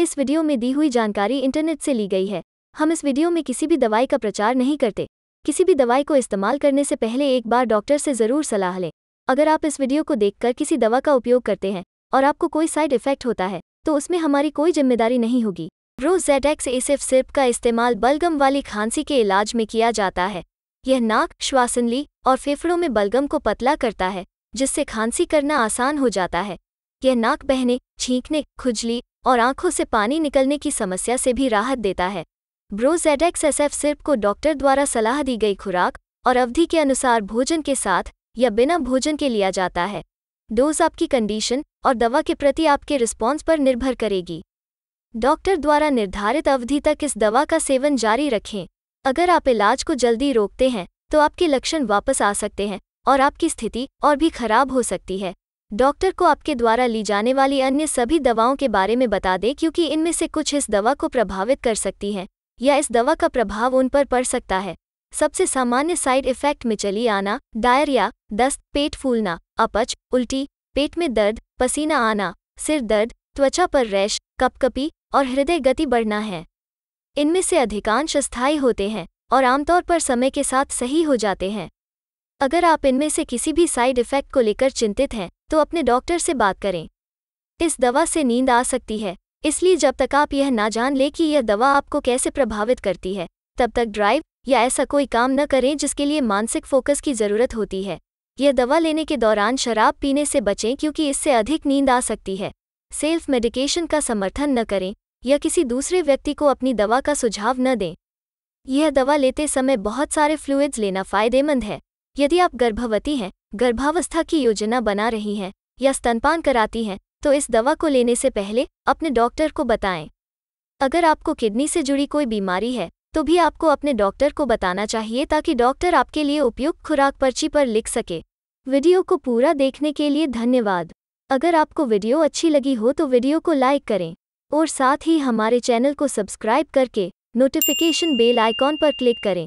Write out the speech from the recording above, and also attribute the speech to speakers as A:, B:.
A: इस वीडियो में दी हुई जानकारी इंटरनेट से ली गई है हम इस वीडियो में किसी भी दवाई का प्रचार नहीं करते किसी भी दवाई को इस्तेमाल करने से पहले एक बार डॉक्टर से ज़रूर सलाह लें अगर आप इस वीडियो को देखकर किसी दवा का उपयोग करते हैं और आपको कोई साइड इफेक्ट होता है तो उसमें हमारी कोई जिम्मेदारी नहीं होगी रोज जेडेक्स एसिफ सिर्प का इस्तेमाल बलगम वाली खांसी के इलाज में किया जाता है यह नाक श्वासनली और फेफड़ों में बलगम को पतला करता है जिससे खांसी करना आसान हो जाता है यह नाक बहने छींकने खुजली और आंखों से पानी निकलने की समस्या से भी राहत देता है ब्रोजेड एक्स सिर्प को डॉक्टर द्वारा सलाह दी गई खुराक और अवधि के अनुसार भोजन के साथ या बिना भोजन के लिया जाता है डोज आपकी कंडीशन और दवा के प्रति आपके रिस्पॉन्स पर निर्भर करेगी डॉक्टर द्वारा निर्धारित अवधि तक इस दवा का सेवन जारी रखें अगर आप इलाज को जल्दी रोकते हैं तो आपके लक्षण वापस आ सकते हैं और आपकी स्थिति और भी खराब हो सकती है डॉक्टर को आपके द्वारा ली जाने वाली अन्य सभी दवाओं के बारे में बता दें क्योंकि इनमें से कुछ इस दवा को प्रभावित कर सकती हैं या इस दवा का प्रभाव उन पर पड़ सकता है सबसे सामान्य साइड इफेक्ट में चली आना डायरिया दस्त पेट फूलना अपच उल्टी पेट में दर्द पसीना आना सिर दर्द त्वचा पर रैश कपकपी और हृदय गति बढ़ना है इनमें से अधिकांश स्थायी होते हैं और आमतौर पर समय के साथ सही हो जाते हैं अगर आप इनमें से किसी भी साइड इफेक्ट को लेकर चिंतित हैं तो अपने डॉक्टर से बात करें इस दवा से नींद आ सकती है इसलिए जब तक आप यह ना जान ले कि यह दवा आपको कैसे प्रभावित करती है तब तक ड्राइव या ऐसा कोई काम न करें जिसके लिए मानसिक फोकस की जरूरत होती है यह दवा लेने के दौरान शराब पीने से बचें क्योंकि इससे अधिक नींद आ सकती है सेल्फ मेडिकेशन का समर्थन न करें या किसी दूसरे व्यक्ति को अपनी दवा का सुझाव न दें यह दवा लेते समय बहुत सारे फ्लूइड्स लेना फ़ायदेमंद है यदि आप गर्भवती हैं गर्भावस्था की योजना बना रही हैं या स्तनपान कराती हैं तो इस दवा को लेने से पहले अपने डॉक्टर को बताएं अगर आपको किडनी से जुड़ी कोई बीमारी है तो भी आपको अपने डॉक्टर को बताना चाहिए ताकि डॉक्टर आपके लिए उपयुक्त खुराक पर्ची पर लिख सके वीडियो को पूरा देखने के लिए धन्यवाद अगर आपको वीडियो अच्छी लगी हो तो वीडियो को लाइक करें और साथ ही हमारे चैनल को सब्सक्राइब करके नोटिफिकेशन बेल आइकॉन पर क्लिक करें